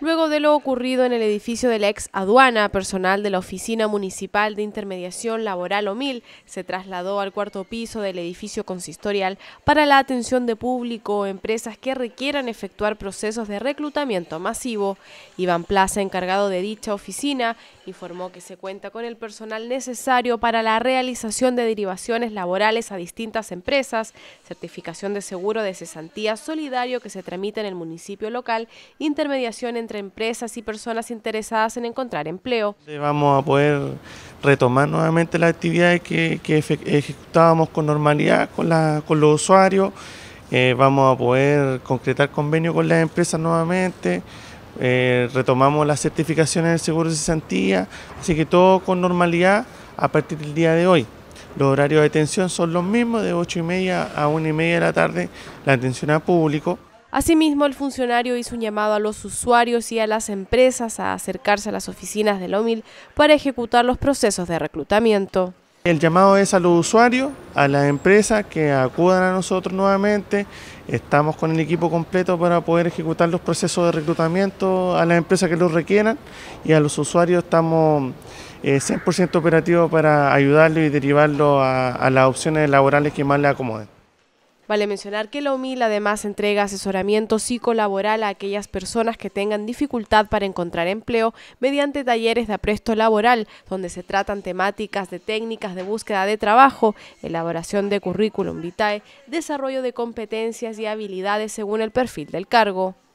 luego de lo ocurrido en el edificio de la ex aduana. Personal de la Oficina Municipal de Intermediación Laboral OMIL se trasladó al cuarto piso del edificio consistorial para la atención de público o empresas que requieran efectuar procesos de reclutamiento masivo. Iván Plaza, encargado de dicha oficina, informó que se cuenta con el personal necesario para la realización de derivaciones laborales a distintas empresas, certificación de seguro de cesantía solidario que se tramita en el municipio local, intermediación entre empresas y personas interesadas en encontrar empleo. Vamos a poder retomar nuevamente las actividades que, que ejecutábamos con normalidad con, la, con los usuarios, eh, vamos a poder concretar convenios con las empresas nuevamente, eh, retomamos las certificaciones del seguro de cesantía, así que todo con normalidad a partir del día de hoy. Los horarios de atención son los mismos, de 8 y media a 1 y media de la tarde, la atención a público. Asimismo, el funcionario hizo un llamado a los usuarios y a las empresas a acercarse a las oficinas del OMIL para ejecutar los procesos de reclutamiento. El llamado es a los usuarios a las empresas que acudan a nosotros nuevamente. Estamos con el equipo completo para poder ejecutar los procesos de reclutamiento a las empresas que los requieran y a los usuarios estamos 100% eh, operativos para ayudarlos y derivarlos a, a las opciones laborales que más les acomoden. Vale mencionar que la OMIL además entrega asesoramiento psicolaboral a aquellas personas que tengan dificultad para encontrar empleo mediante talleres de apresto laboral, donde se tratan temáticas de técnicas de búsqueda de trabajo, elaboración de currículum vitae, desarrollo de competencias y habilidades según el perfil del cargo.